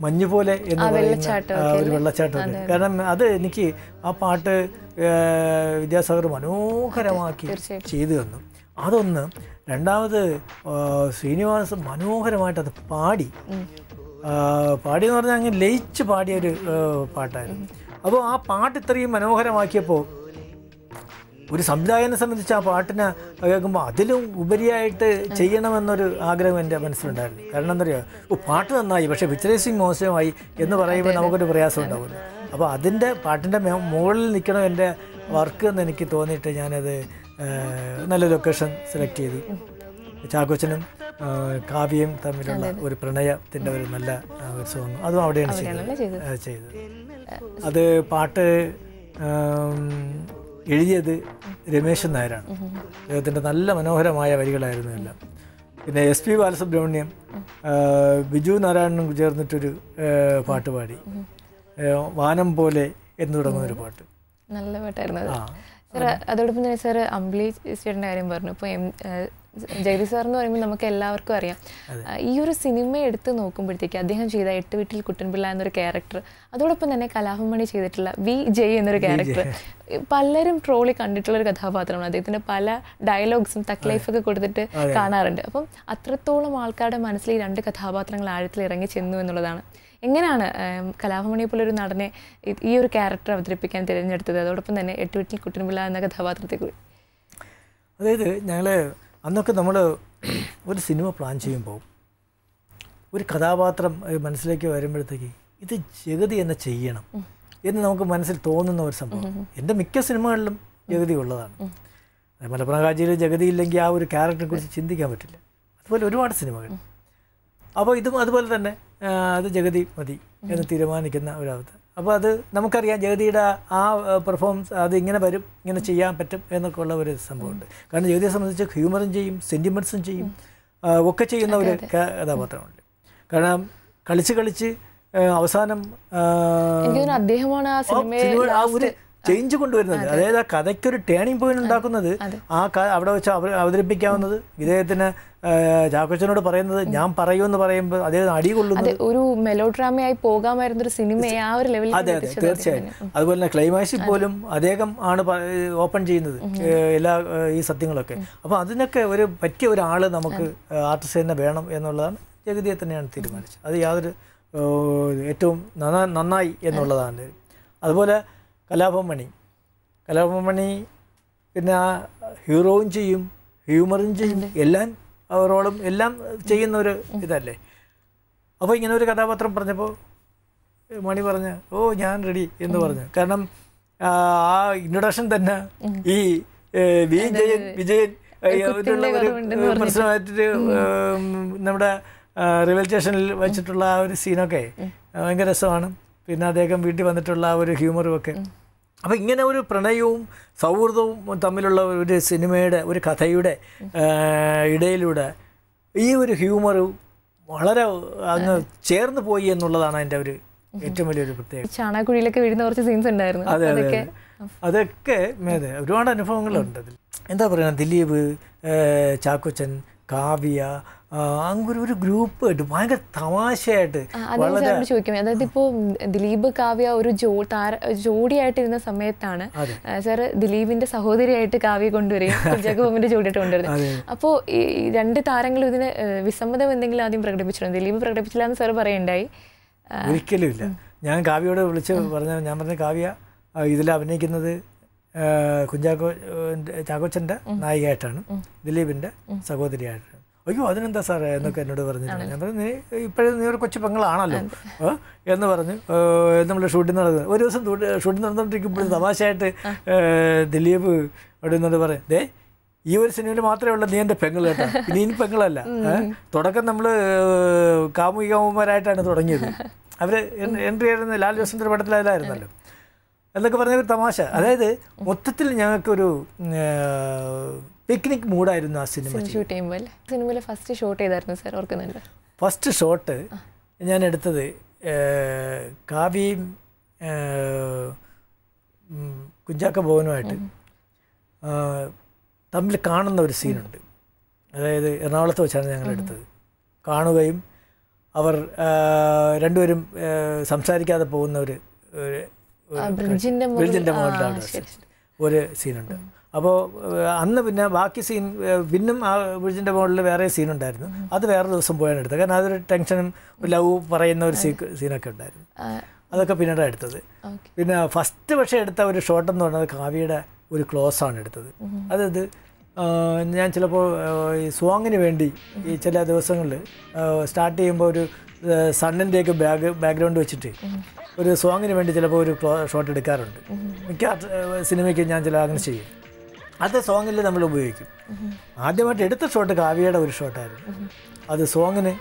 മഞ്ഞ് പോലെ എന്ന് പറയുന്ന ഒരു വെള്ളച്ചാട്ടം കാരണം അത് എനിക്ക് ആ പാട്ട് വിദ്യാസാഗർ മനോഹരമാക്കി ചെയ്തു തന്നു അതൊന്ന് രണ്ടാമത് ശ്രീനിവാസൻ മനോഹരമായിട്ട് അത് പാടി പാടി എന്ന് പറഞ്ഞാൽ അങ്ങ് ലയിച്ച് പാടിയ ഒരു പാട്ടായിരുന്നു അപ്പോൾ ആ പാട്ട് ഇത്രയും മനോഹരമാക്കിയപ്പോൾ ഒരു സംവിധായകനെ സംബന്ധിച്ച് ആ പാട്ടിനെ കേൾക്കുമ്പോൾ അതിലും ഉപരിയായിട്ട് ചെയ്യണമെന്നൊരു ആഗ്രഹം എൻ്റെ മനസ്സിലുണ്ടായിരുന്നു കാരണം എന്താ പറയുക പാട്ട് നന്നായി പക്ഷേ പിക്ചറൈസിങ് മോശമായി എന്ന് പറയുമ്പോൾ നമുക്കൊരു പ്രയാസം ഉണ്ടാവില്ല അപ്പോൾ അതിൻ്റെ പാട്ടിൻ്റെ മുകളിൽ നിൽക്കണം എൻ്റെ വർക്ക് എന്ന് എനിക്ക് തോന്നിയിട്ട് ഞാനത് നല്ല ലൊക്കേഷൻ സെലക്ട് ചെയ്തു ചാക്കോച്ചനും കാവ്യയും തമ്മിലുള്ള ഒരു പ്രണയത്തിന്റെ ഒരു നല്ല ഒരു സോങ് അതും അവിടെയാണ് ചെയ്തത് അത് പാട്ട് എഴുതിയത് രമേശൻ നായരാണ് അദ്ദേഹത്തിന്റെ നല്ല മനോഹരമായ വരികളായിരുന്നു എല്ലാം പിന്നെ എസ് പി ബാലസുബ്രഹ്മണ്യം ബിജു നാരായണനും ചേർന്നിട്ടൊരു പാട്ട് പാടി വാനം പോലെ എന്ന് തുടങ്ങുന്ന ഒരു പാട്ട് നല്ല പാട്ടായിരുന്നു അതോടൊപ്പം തന്നെ സാർ അമ്പിളി ചേട്ടൻ്റെ കാര്യം പറഞ്ഞു ഇപ്പോൾ എം ജഗതി സാർ എന്ന് പറയുമ്പോൾ നമുക്ക് എല്ലാവർക്കും അറിയാം ഈ ഒരു സിനിമ എടുത്ത് നോക്കുമ്പോഴത്തേക്ക് അദ്ദേഹം ചെയ്ത എട്ട് വീട്ടിൽ കുട്ടൻപിള്ള എന്നൊരു ക്യാരക്ടർ അതോടൊപ്പം തന്നെ കലാഭമണി ചെയ്തിട്ടുള്ള വി ജെ എന്നൊരു ക്യാരക്ടർ പലരും ട്രോളി കണ്ടിട്ടുള്ള ഒരു കഥാപാത്രമാണ് അദ്ദേഹത്തിന്റെ പല ഡയലോഗ്സും തക് ലൈഫൊക്കെ കൊടുത്തിട്ട് കാണാറുണ്ട് അപ്പം അത്രത്തോളം ആൾക്കാരുടെ മനസ്സിൽ ഈ രണ്ട് കഥാപാത്രങ്ങൾ ആഴത്തിൽ ഇറങ്ങി ചെന്നു എന്നുള്ളതാണ് എങ്ങനെയാണ് കലാഭമണിയെ പോലെ ഒരു നടനെ ഈ ഒരു ക്യാരക്ടർ അവതരിപ്പിക്കാൻ തിരഞ്ഞെടുത്തത് അതോടൊപ്പം തന്നെ എട്ടുവീട്ടിൽ കുട്ടൻപിള്ള എന്ന കഥാപാത്രത്തെ കൂടി അതായത് ഞങ്ങൾ അന്നൊക്കെ നമ്മൾ ഒരു സിനിമ പ്ലാൻ ചെയ്യുമ്പോൾ ഒരു കഥാപാത്രം മനസ്സിലേക്ക് വരുമ്പോഴത്തേക്ക് ഇത് ജഗതി എന്നെ ചെയ്യണം എന്ന് നമുക്ക് മനസ്സിൽ തോന്നുന്ന ഒരു സംഭവം എൻ്റെ മിക്ക സിനിമകളിലും ജഗതി ഉള്ളതാണ് മലപ്രകാശിയിൽ ജഗതി ഇല്ലെങ്കിൽ ആ ഒരു ക്യാരക്ടറിനെ കുറിച്ച് ചിന്തിക്കാൻ പറ്റില്ല അതുപോലെ ഒരുപാട് സിനിമകൾ അപ്പോൾ ഇതും അതുപോലെ തന്നെ അത് ജഗതി മതി എന്ന് തീരുമാനിക്കുന്ന ഒരവസ്ഥ അപ്പോൾ അത് നമുക്കറിയാം ജ്യോതിയുടെ ആ പെർഫോമൻസ് അത് ഇങ്ങനെ വരും ഇങ്ങനെ ചെയ്യാൻ പറ്റും എന്നൊക്കെ ഉള്ള ഒരു സംഭവമുണ്ട് കാരണം ജ്യോതിയെ സംബന്ധിച്ച് ഹ്യൂമറും ചെയ്യും സെൻറ്റിമെൻസും ചെയ്യും ഒക്കെ ചെയ്യുന്ന ഒരു കഥാപാത്രമുണ്ട് കാരണം കളിച്ച് കളിച്ച് അവസാനം അദ്ദേഹമാണ് ആ ഒരു ചേഞ്ച് കൊണ്ടുവരുന്നത് അതായത് ആ കഥയ്ക്കൊരു ടേണിംഗ് പോയിന്റ് ഉണ്ടാക്കുന്നത് ആ അവിടെ വെച്ച് അവർ അവതരിപ്പിക്കാവുന്നത് ഇദ്ദേഹത്തിന് ചാക്കോച്ചനോട് പറയുന്നത് ഞാൻ പറയൂ എന്ന് പറയുമ്പോൾ അദ്ദേഹം അടി കൊള്ളുന്നത് ഒരു മെലോ ഡ്രാമയായി പോകാമായിരുന്ന ഒരു സിനിമയെ ഒരു ലെവലിൽ അതെ അതെ തീർച്ചയായും അതുപോലെ തന്നെ ക്ലൈമാക്സിൽ പോലും അദ്ദേഹം ആണ് ഓപ്പൺ ചെയ്യുന്നത് എല്ലാ ഈ സത്യങ്ങളൊക്കെ അപ്പോൾ അതിനൊക്കെ ഒരു പറ്റിയ ഒരാൾ നമുക്ക് ആർട്ടിസ്റ്റ് തന്നെ വേണം എന്നുള്ളതാണ് ജഗതിയെ തന്നെയാണ് തീരുമാനിച്ചത് അത് യാതൊരു ഏറ്റവും നന്നായി എന്നുള്ളതാണ് അതുപോലെ കലാപം മണി പിന്നെ ആ ഹീറോയും ചെയ്യും ഹ്യൂമറും ചെയ്യും എല്ലാം അവരോളം എല്ലാം ചെയ്യുന്ന ഒരു ഇതല്ലേ അപ്പോൾ ഇങ്ങനെ ഒരു കഥാപാത്രം പറഞ്ഞപ്പോൾ മണി പറഞ്ഞ ഓ ഞാൻ റെഡി എന്ന് പറഞ്ഞു കാരണം ആ ഇൻട്രൊഡക്ഷൻ തന്നെ ഈ വിജയൻ വിജയൻ ഇതിലുള്ള പ്രശ്നമായിട്ട് നമ്മുടെ റെയിൽവേ സ്റ്റേഷനിൽ വെച്ചിട്ടുള്ള ആ ഒരു സീനൊക്കെ ഭയങ്കര രസമാണ് പിന്നെ അദ്ദേഹം വീട്ടിൽ വന്നിട്ടുള്ള ആ ഒരു ഹ്യൂമറും ഒക്കെ അപ്പോൾ ഇങ്ങനെ ഒരു പ്രണയവും സൗഹൃദവും തമ്മിലുള്ള ഒരു സിനിമയുടെ ഒരു കഥയുടെ ഇടയിലൂടെ ഈ ഒരു ഹ്യൂമർ വളരെ അങ്ങ് ചേർന്ന് പോയി എന്നുള്ളതാണ് എൻ്റെ ഒരു ഏറ്റവും വലിയൊരു പ്രത്യേകത ചാണകുഴിയിലൊക്കെ വീഴുന്ന കുറച്ച് സീൻസ് ഉണ്ടായിരുന്നു അതെ അതെ അതൊക്കെ അതെ ഒരുപാട് അനുഭവങ്ങളുണ്ട് അതിൽ എന്താ പറയുക ദിലീപ് ചാക്കോച്ചൻ കാവ്യ അങ്ങനെ ഒരു ഗ്രൂപ്പ് ആയിട്ട് ഭയങ്കര തമാശയായിട്ട് വളരെ ചോദിക്കും അതായത് ഇപ്പോ ദിലീപ് കാവ്യ ഒരു ജോ താര ജോഡിയായിട്ടിരുന്ന സമയത്താണ് സാർ ദിലീപിന്റെ സഹോദരിയായിട്ട് കാവ്യ കൊണ്ടുവരികയും ജഗബോബിന്റെ ജോഡിയായിട്ട് കൊണ്ടുവരുന്നത് അപ്പോൾ ഈ രണ്ട് താരങ്ങളും ഇതിന് വിസമ്മതം എന്തെങ്കിലും ആദ്യം പ്രകടിപ്പിച്ചിരുന്നു ദിലീപ് പ്രകടിപ്പിച്ചില്ല എന്ന് സാർ പറയണ്ടായി ഒരിക്കലും ഇല്ല ഞാൻ കാവ്യയോട് വിളിച്ച് പറഞ്ഞ ഞാൻ പറഞ്ഞ കാവ്യ ഇതിൽ അഭിനയിക്കുന്നത് കുഞ്ചാക്കോ ചാക്കോച്ചൻ്റെ നായികയായിട്ടാണ് ദിലീപിൻ്റെ സഹോദരിയായിട്ടാണ് അയ്യോ അതിനെന്താ സാറേ എന്നൊക്കെ എന്നോട് പറഞ്ഞിട്ടുണ്ട് ഞാൻ പറഞ്ഞു നീ ഇപ്പോഴും നീ ഒരു കൊച്ചു പെങ്ങളാണല്ലോ എന്ന് പറഞ്ഞു നമ്മൾ ഷൂട്ടിംഗ് നടന്നത് ഒരു ദിവസം ഷൂട്ടിംഗ് നടന്നുകൊണ്ടിരിക്കുമ്പോഴും തമാശയായിട്ട് ദിലീപ് അവിടെ നിന്നോട് പറയും ദേ ഈ ഒരു സിനിമയിൽ മാത്രമേ ഉള്ളൂ നീ എൻ്റെ പെങ്ങൾ കേട്ടോ ഇനി ഇനി പെങ്ങളല്ല തുടക്കം നമ്മൾ കാമുകി തുടങ്ങിയത് അവർ എൻട്രി ആയിരുന്ന ലാൽ ജോസിൻ്റെ പടത്തിലായാലും എന്നൊക്കെ പറഞ്ഞ ഒരു തമാശ അതായത് മൊത്തത്തിൽ ഞങ്ങൾക്കൊരു പിക്നിക് മൂഡായിരുന്നു ആ സിനിമ ഷൂട്ട് ചെയ്യുമ്പോൾ ഫസ്റ്റ് ഷോട്ട് ചെയ്തായിരുന്നു സാർ ഓർക്കുന്നുണ്ട് ഫസ്റ്റ് ഷോട്ട് ഞാൻ എടുത്തത് കാവ്യയും കുഞ്ചാക്ക ഭവനുമായിട്ട് തമ്മിൽ കാണുന്ന ഒരു സീനുണ്ട് അതായത് എറണാകുളത്ത് വെച്ചാണ് ഞങ്ങൾ എടുത്തത് കാണുകയും അവർ രണ്ടുപേരും സംസാരിക്കാതെ പോകുന്ന ഒരു ബ്രിഡ്ജിന്റെ മുകളിലാണ് ഒരു സീനുണ്ട് അപ്പോൾ അന്ന് പിന്നെ ബാക്കി സീൻ പിന്നും ആ ബ്രിഡ്ജിൻ്റെ മുകളിൽ വേറെ സീനുണ്ടായിരുന്നു അത് വേറെ ദിവസം പോയാണ് എടുത്തത് കാരണം അതൊരു ടെൻഷനും ലവ് പറയുന്ന ഒരു സീ സീനൊക്കെ ഉണ്ടായിരുന്നു അതൊക്കെ പിന്നീട് എടുത്തത് പിന്നെ ഫസ്റ്റ് പക്ഷേ എടുത്ത ഒരു ഷോട്ട് എന്ന് പറഞ്ഞത് കാവ്യയുടെ ഒരു ക്ലോസ് ആണ് എടുത്തത് അതായത് ഞാൻ ചിലപ്പോൾ ഈ സോങ്ങിന് വേണ്ടി ഈ ചില ദിവസങ്ങളിൽ സ്റ്റാർട്ട് ചെയ്യുമ്പോൾ ഒരു സണ്ണിൻ്റെയൊക്കെ ബാഗ് ബാക്ക്ഗ്രൗണ്ട് വെച്ചിട്ട് ഒരു സോങ്ങിന് വേണ്ടി ചിലപ്പോൾ ഒരു ഷോട്ട് എടുക്കാറുണ്ട് മിക്ക സിനിമയ്ക്ക് ഞാൻ ചില അങ്ങനെ ചെയ്യും അത് സോങ്ങിൽ നമ്മൾ ഉപയോഗിക്കും ആദ്യമായിട്ട് എടുത്ത ഷോട്ട് കാവ്യയുടെ ഒരു ഷോട്ടായിരുന്നു അത് സോങ്ങിന്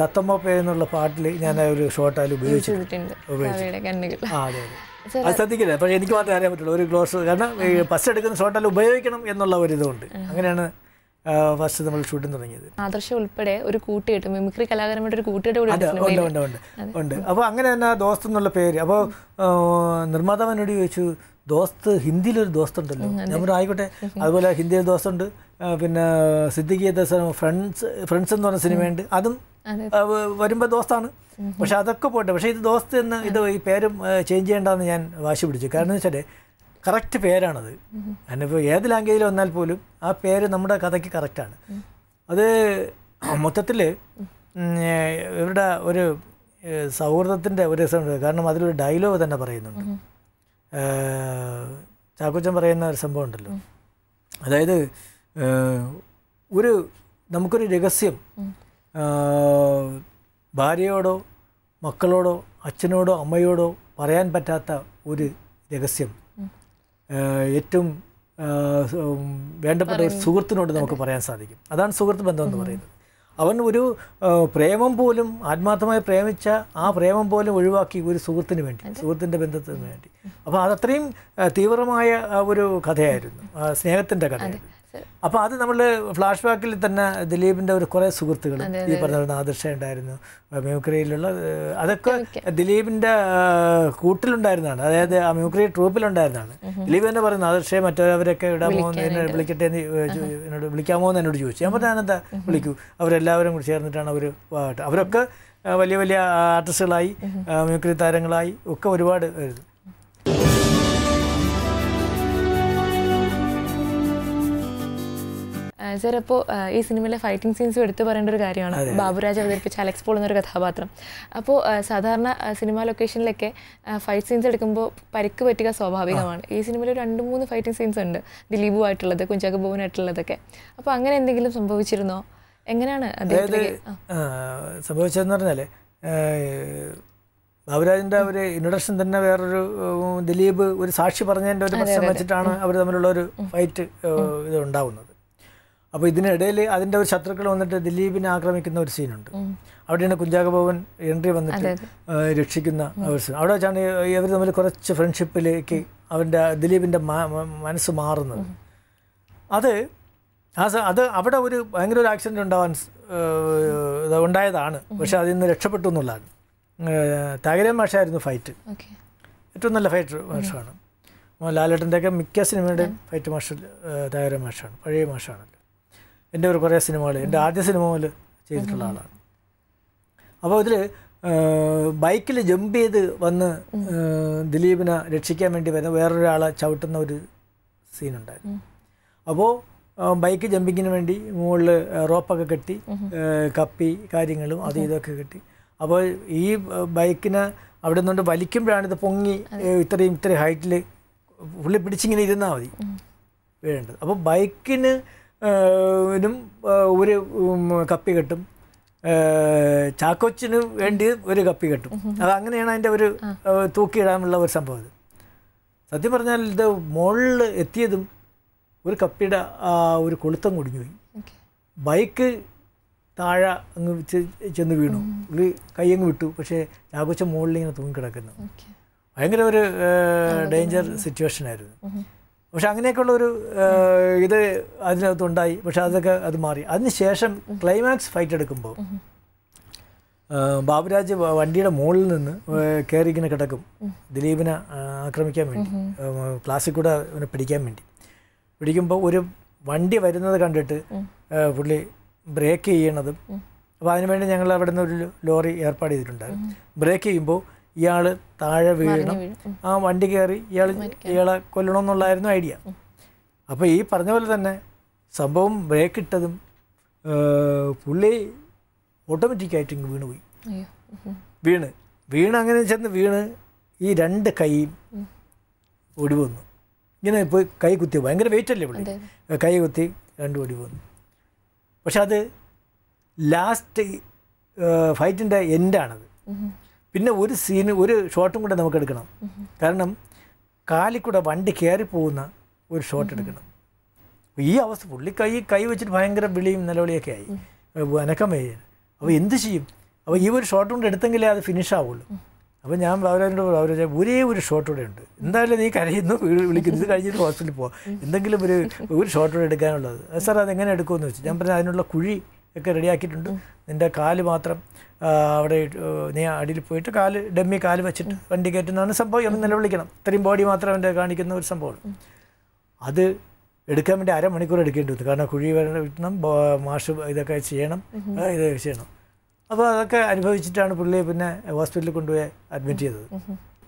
തത്തമ്മപ്പ എന്നുള്ള പാട്ടിൽ ഞാൻ ഒരു ഷോട്ട് അതിൽ ഉപയോഗിച്ചിട്ടുണ്ട് ഉപയോഗിച്ചിട്ടുണ്ട് അത് ശ്രദ്ധിക്കില്ല പക്ഷേ എനിക്ക് മാത്രമേ അറിയാൻ പറ്റുള്ളൂ ഒരു ഗ്ലോസ് കാരണം ഫസ്റ്റ് എടുക്കുന്ന ഷോട്ടെല്ലാം ഉപയോഗിക്കണം എന്നുള്ള ഒരു ഇതുണ്ട് അങ്ങനെയാണ് ഫസ്റ്റ് നമ്മൾ ഷൂട്ടിംഗ് തുടങ്ങിയത് ആദർശം ഉൾപ്പെടെ ഒരു കൂട്ടിയിട്ട് മിമിക്രി കലാകാരന്മാരുടെ ഒരു കൂട്ടിയിട്ട് ഉണ്ട് ഉണ്ട് ഉണ്ട് ഉണ്ട് അപ്പോൾ അങ്ങനെ തന്നെ ദോസ്ത് എന്നുള്ള പേര് അപ്പോൾ നിർമ്മാതാവ് എന്നോട് ചോദിച്ചു ദോസ്ത് ഹിന്ദിയിലൊരു ദോസ്തുണ്ടല്ലോ നമ്മുടെ ആയിക്കോട്ടെ അതുപോലെ ഹിന്ദിയിൽ ദോസ്തുണ്ട് പിന്നെ സിദ്ദിഖിയ ദസം ഫ്രണ്ട്സ് ഫ്രണ്ട്സ് എന്ന് പറഞ്ഞ സിനിമയുണ്ട് അതും വരുമ്പോൾ ദോസ്താണ് പക്ഷെ അതൊക്കെ പോട്ടെ പക്ഷേ ഇത് ദോസ്ത് എന്ന് ഇത് ഈ പേരും ചേഞ്ച് ചെയ്യേണ്ടെന്ന് ഞാൻ വാശി പിടിച്ചു കാരണം എന്ന് വെച്ചാൽ കറക്റ്റ് പേരാണത് അതിനിപ്പോൾ ഏത് ലാംഗ്വേജിൽ വന്നാൽ പോലും ആ പേര് നമ്മുടെ കഥയ്ക്ക് കറക്റ്റാണ് അത് മൊത്തത്തിൽ ഇവരുടെ ഒരു സൗഹൃദത്തിൻ്റെ ഒരു രസമുണ്ട് കാരണം അതിലൊരു ഡയലോഗ് തന്നെ പറയുന്നുണ്ട് ചാക്കോച്ചൻ പറയുന്ന ഒരു സംഭവം ഉണ്ടല്ലോ അതായത് ഒരു നമുക്കൊരു രഹസ്യം ഭാര്യയോടോ മക്കളോടോ അച്ഛനോടോ അമ്മയോടോ പറയാൻ പറ്റാത്ത ഒരു രഹസ്യം ഏറ്റവും വേണ്ടപ്പെട്ട ഒരു സുഹൃത്തിനോട് നമുക്ക് പറയാൻ സാധിക്കും അതാണ് സുഹൃത്ത് ബന്ധം എന്ന് പറയുന്നത് അവൻ ഒരു പ്രേമം പോലും ആത്മാർത്ഥമായി പ്രേമിച്ച ആ പ്രേമം പോലും ഒഴിവാക്കി ഒരു സുഹൃത്തിന് വേണ്ടി സുഹൃത്തിൻ്റെ ബന്ധത്തിന് വേണ്ടി അപ്പോൾ അതത്രയും തീവ്രമായ ഒരു കഥയായിരുന്നു സ്നേഹത്തിൻ്റെ കഥയായിരുന്നു അപ്പോൾ അത് നമ്മൾ ഫ്ലാഷ് ബാക്കിൽ തന്നെ ദിലീപിൻ്റെ ഒരു കുറേ സുഹൃത്തുക്കൾ ഈ പറഞ്ഞ ആദർശ ഉണ്ടായിരുന്നു മ്യൂക്രിയിലുള്ള അതൊക്കെ ദിലീപിൻ്റെ കൂട്ടിലുണ്ടായിരുന്നതാണ് അതായത് ആ മ്യൂക്രി ട്രൂപ്പിലുണ്ടായിരുന്നതാണ് ദിലീപ് തന്നെ പറയുന്നത് ആദർശയെ മറ്റവരൊക്കെ ഇടാൻ പോകുന്ന എന്നെ വിളിക്കട്ടെ എന്ന് എന്നോട് വിളിക്കാമോ എന്ന് എന്നോട് ചോദിച്ചു ഞാൻ പറഞ്ഞാൽ വിളിക്കൂ അവരെല്ലാവരും കൂടി ചേർന്നിട്ടാണ് അവർ അവരൊക്കെ വലിയ വലിയ ആർട്ടിസ്റ്റുകളായി മ്യൂക്രി താരങ്ങളായി ഒക്കെ ഒരുപാട് സാർ അപ്പോൾ ഈ സിനിമയിലെ ഫൈറ്റിംഗ് സീൻസും എടുത്തു പറയേണ്ട ഒരു കാര്യമാണ് ബാബുരാജ് അവതരിപ്പിച്ച അലക്സ് പോൾ എന്നൊരു കഥാപാത്രം അപ്പോൾ സാധാരണ സിനിമാ ലൊക്കേഷനിലൊക്കെ ഫൈറ്റ് സീൻസ് എടുക്കുമ്പോൾ പരിക്ക് പറ്റുക സ്വാഭാവികമാണ് ഈ സിനിമയിൽ രണ്ട് മൂന്ന് ഫൈറ്റിംഗ് സീൻസ് ഉണ്ട് ആയിട്ടുള്ളത് കുഞ്ചാക്ക് ആയിട്ടുള്ളതൊക്കെ അപ്പോൾ അങ്ങനെ എന്തെങ്കിലും സംഭവിച്ചിരുന്നോ എങ്ങനെയാണ് അതായത് സംഭവിച്ചതെന്ന് പറഞ്ഞാൽ ബാബുരാജിൻ്റെ ഒരു ഇൻട്രൊഡക്ഷൻ തന്നെ വേറൊരു ദിലീപ് ഒരു സാക്ഷി പറഞ്ഞതിൻ്റെ ഒരു പ്രശ്നം വെച്ചിട്ടാണ് അവർ തമ്മിലുള്ള ഒരു ഫൈറ്റ് ഇത് ഉണ്ടാവുന്നത് അപ്പോൾ ഇതിനിടയിൽ അതിൻ്റെ ഒരു ശത്രുക്കൾ വന്നിട്ട് ദിലീപിനെ ആക്രമിക്കുന്ന ഒരു സീനുണ്ട് അവിടെയാണ് കുഞ്ചാകഭവൻ എൻട്രി വന്നിട്ട് രക്ഷിക്കുന്ന ഒരു സീൻ അവിടെ വെച്ചാണ് ഇവർ തമ്മിൽ കുറച്ച് ഫ്രണ്ട്ഷിപ്പിലേക്ക് അവൻ്റെ ദിലീപിൻ്റെ മനസ്സ് മാറുന്നത് അത് ആ അത് അവിടെ ഒരു ഭയങ്കര ഒരു ആക്സിഡൻ്റ് ഉണ്ടാവാൻ ഉണ്ടായതാണ് പക്ഷെ അതിൽ നിന്ന് രക്ഷപ്പെട്ടു എന്നുള്ളതാണ് തകരം മാഷായിരുന്നു ഫൈറ്റ് ഏറ്റവും നല്ല ഫൈറ്റ് മാഷാണ് ലാലേട്ടൻ്റെയൊക്കെ മിക്ക സിനിമയുടെയും ഫൈറ്റ് മാഷ് തകരം മാഷാണ് പഴയ മാഷാണല്ലോ എൻ്റെ ഒരു കുറേ സിനിമകൾ എൻ്റെ ആദ്യ സിനിമ മുതൽ ചെയ്തിട്ടുള്ള ആളാണ് അപ്പോൾ ഇതിൽ ബൈക്കിൽ ജമ്പ് ചെയ്ത് വന്ന് ദിലീപിനെ രക്ഷിക്കാൻ വേണ്ടി വരുന്ന വേറൊരാളെ ചവിട്ടുന്ന ഒരു സീനുണ്ടായിരുന്നു അപ്പോൾ ബൈക്ക് ജമ്പിങ്ങിന് വേണ്ടി മുകളിൽ റോപ്പൊക്കെ കെട്ടി കപ്പി കാര്യങ്ങളും അത് ഇതൊക്കെ കെട്ടി അപ്പോൾ ഈ ബൈക്കിനെ അവിടെ നിന്നുകൊണ്ട് വലിക്കുമ്പോഴാണ് ഇത് പൊങ്ങി ഇത്രയും ഇത്രയും ഹൈറ്റിൽ പുള്ളി പിടിച്ചിങ്ങനെ ഇരുന്നാൽ മതി വേണ്ടത് അപ്പോൾ ബൈക്കിന് ഇതിനും ഒരു കപ്പി കെട്ടും ചാക്കോച്ചിന് വേണ്ടി ഒരു കപ്പി കെട്ടും അത് അങ്ങനെയാണ് അതിൻ്റെ ഒരു തൂക്കിയിടാനുള്ള ഒരു സംഭവം അത് സത്യം പറഞ്ഞാൽ ഇത് മുകളിൽ എത്തിയതും ഒരു കപ്പിയുടെ ആ ഒരു കൊളുത്തം കുടിഞ്ഞുപോയി ബൈക്ക് താഴെ അങ്ങ് ചെന്ന് വീണു ഉള്ളി കൈയങ്ങ് വിട്ടു പക്ഷേ ചാക്കോച്ച മുകളിൽ ഇങ്ങനെ തൂങ്ങി കിടക്കുന്നു ഭയങ്കര ഒരു ഡേഞ്ചർ സിറ്റുവേഷൻ ആയിരുന്നു പക്ഷെ അങ്ങനെയൊക്കെയുള്ള ഒരു ഇത് ഉണ്ടായി പക്ഷെ അതൊക്കെ അത് മാറി അതിനുശേഷം ക്ലൈമാക്സ് ഫൈറ്റ് എടുക്കുമ്പോൾ ബാബുരാജ് വണ്ടിയുടെ മുകളിൽ നിന്ന് കയറി ഇങ്ങനെ കിടക്കും ദിലീപിനെ ആക്രമിക്കാൻ വേണ്ടി ക്ലാസ്സിൽ കൂടെ അവനെ പിടിക്കാൻ വേണ്ടി പിടിക്കുമ്പോൾ ഒരു വണ്ടി വരുന്നത് കണ്ടിട്ട് പുള്ളി ബ്രേക്ക് ചെയ്യണതും അപ്പോൾ അതിനുവേണ്ടി ഞങ്ങൾ അവിടെ നിന്ന് ഒരു ലോറി ഏർപ്പാട് ചെയ്തിട്ടുണ്ടായിരുന്നു ബ്രേക്ക് ചെയ്യുമ്പോൾ ഇയാൾ താഴെ വീഴണം ആ വണ്ടി കയറി ഇയാൾ ഇയാളെ കൊല്ലണം എന്നുള്ളായിരുന്നു ഐഡിയ അപ്പോൾ ഈ പറഞ്ഞ പോലെ തന്നെ സംഭവം ബ്രേക്ക് ഇട്ടതും പുള്ളി ഓട്ടോമാറ്റിക്കായിട്ട് ഇങ്ങ് വീണ് പോയി വീണ് വീണ് അങ്ങനെ ചെന്ന് വീണ് ഈ രണ്ട് കൈയും ഒടിവന്നു ഇങ്ങനെ ഇപ്പോൾ കൈ കുത്തി ഭയങ്കര വെയിറ്റ് അല്ലേ പുള്ളി കൈ കുത്തി രണ്ട് ഓടി വന്നു പക്ഷെ അത് ലാസ്റ്റ് ഫൈറ്റിൻ്റെ എൻഡാണത് പിന്നെ ഒരു സീന് ഒരു ഷോട്ടും കൂടെ നമുക്ക് എടുക്കണം കാരണം കാലിക്കൂടെ വണ്ടി കയറിപ്പോകുന്ന ഒരു ഷോട്ട് എടുക്കണം ഈ അവസ്ഥ പുള്ളി കൈ കൈ വെച്ചിട്ട് ഭയങ്കര വിളിയും നിലവിളിയൊക്കെ ആയി അനക്കമേ അപ്പോൾ എന്ത് ചെയ്യും അപ്പോൾ ഈ ഒരു ഷോട്ട് കൊണ്ട് എടുത്തെങ്കിലേ അത് ഫിനിഷ് ആവുള്ളൂ അപ്പോൾ ഞാൻ അവരോട് അവരോട് ഒരേ ഒരു ഷോട്ട് കൂടെ ഉണ്ട് എന്തായാലും നീ കരയുന്നു വിളിക്കുന്നു ഇത് കഴിഞ്ഞിട്ട് ഹോസ്പിറ്റലിൽ പോവാം എന്തെങ്കിലും ഒരു ഒരു ഷോട്ട് കൂടെ എടുക്കാനുള്ളത് സാർ അതെങ്ങനെ എടുക്കുമെന്ന് വെച്ചു ഞാൻ പറഞ്ഞാൽ അതിനുള്ള കുഴി ഒക്കെ റെഡിയാക്കിയിട്ടുണ്ട് നിൻ്റെ കാല് മാത്രം അവിടെ നീ അടിയിൽ പോയിട്ട് കാല് ഡമ്മി കാല് വെച്ചിട്ട് വണ്ടി കയറ്റുന്നതാണ് സംഭവം അവൻ നിലവിളിക്കണം ഇത്രയും ബോഡി മാത്രം അവൻ്റെ കാണിക്കുന്ന ഒരു സംഭവമാണ് അത് എടുക്കാൻ വേണ്ടി അരമണിക്കൂർ എടുക്കേണ്ടി വന്നു കാരണം കുഴി വിട്ടണം മാഷ് ഇതൊക്കെ ചെയ്യണം ഇതൊക്കെ ചെയ്യണം അപ്പോൾ അതൊക്കെ അനുഭവിച്ചിട്ടാണ് പുള്ളിയെ പിന്നെ ഹോസ്പിറ്റലിൽ കൊണ്ടുപോയി അഡ്മിറ്റ് ചെയ്തത്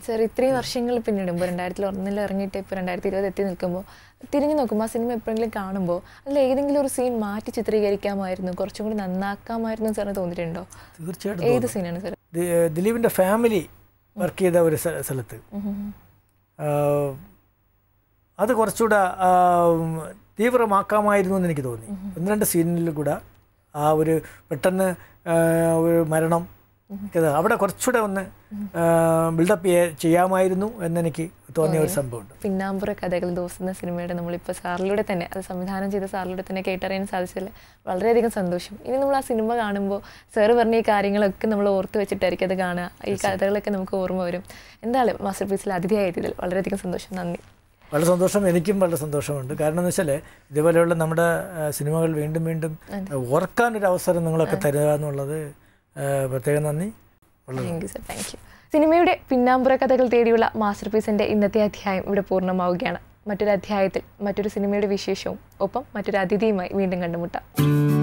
സാർ ഇത്രയും വർഷങ്ങൾ പിന്നീട് ഇപ്പോൾ രണ്ടായിരത്തിൽ ഒന്നിൽ ഇറങ്ങിയിട്ട് ഇപ്പോൾ രണ്ടായിരത്തി ഇരുപത് എത്തി നിൽക്കുമ്പോൾ തിരിഞ്ഞു നോക്കുമ്പോൾ ആ സിനിമ എപ്പോഴെങ്കിലും കാണുമ്പോൾ അതിൽ ഏതെങ്കിലും ഒരു സീൻ മാറ്റി ചിത്രീകരിക്കാമായിരുന്നു കുറച്ചും കൂടി നന്നാക്കാമായിരുന്നു സാറിന് തോന്നിയിട്ടുണ്ടോ തീർച്ചയായിട്ടും ഏത് സീനാണ് സാർ ദിലീപിൻ്റെ ഫാമിലി വർക്ക് ചെയ്ത ഒരു സ്ഥലത്ത് അത് കുറച്ചുകൂടെ തീവ്രമാക്കാമായിരുന്നു എന്ന് എനിക്ക് തോന്നി ഒന്ന് രണ്ട് സീനിൽ കൂടെ ആ ഒരു പെട്ടെന്ന് ഒരു മരണം അവിടെ കുറച്ചുകൂടെ ഒന്ന് ബിൽഡപ്പ് ചെയ്യാമായിരുന്നു എന്നെനിക്ക് തോന്നിയ ഒരു സംഭവമുണ്ട് പിന്നാമ്പുറ കഥകൾ ദോസുന്ന സിനിമയുടെ നമ്മളിപ്പോൾ സാറിലൂടെ തന്നെ അത് സംവിധാനം ചെയ്ത സാറിലൂടെ തന്നെ കേട്ടറിയാൻ സാധിച്ചതിൽ വളരെയധികം സന്തോഷം ഇനി നമ്മൾ ആ സിനിമ കാണുമ്പോൾ സാറ് പറഞ്ഞ ഈ കാര്യങ്ങളൊക്കെ നമ്മൾ ഓർത്ത് വെച്ചിട്ടായിരിക്കും അത് കാണുക ഈ കഥകളൊക്കെ നമുക്ക് ഓർമ്മ വരും എന്തായാലും മാസ്റ്റർ പീസിൽ അതിഥിയായതിൽ വളരെയധികം സന്തോഷം നന്ദി വളരെ സന്തോഷം എനിക്കും വളരെ സന്തോഷമുണ്ട് കാരണം എന്ന് വെച്ചാൽ ഇതേപോലെയുള്ള നമ്മുടെ സിനിമകൾ വീണ്ടും വീണ്ടും ഓർക്കാനൊരു അവസരം നിങ്ങളൊക്കെ തരുക എന്നുള്ളത് പ്രത്യേകം നന്ദി thank you sir thank you സിനിമയുടെ പിന്നാമ്പുറ കഥകൾ തേടിയുള്ള മാസ്റ്റർ പീസിൻ്റെ ഇന്നത്തെ അധ്യായം ഇവിടെ പൂർണ്ണമാവുകയാണ് മറ്റൊരു അധ്യായത്തിൽ മറ്റൊരു സിനിമയുടെ വിശേഷവും ഒപ്പം മറ്റൊരു അതിഥിയുമായി വീണ്ടും കണ്ടുമുട്ടാം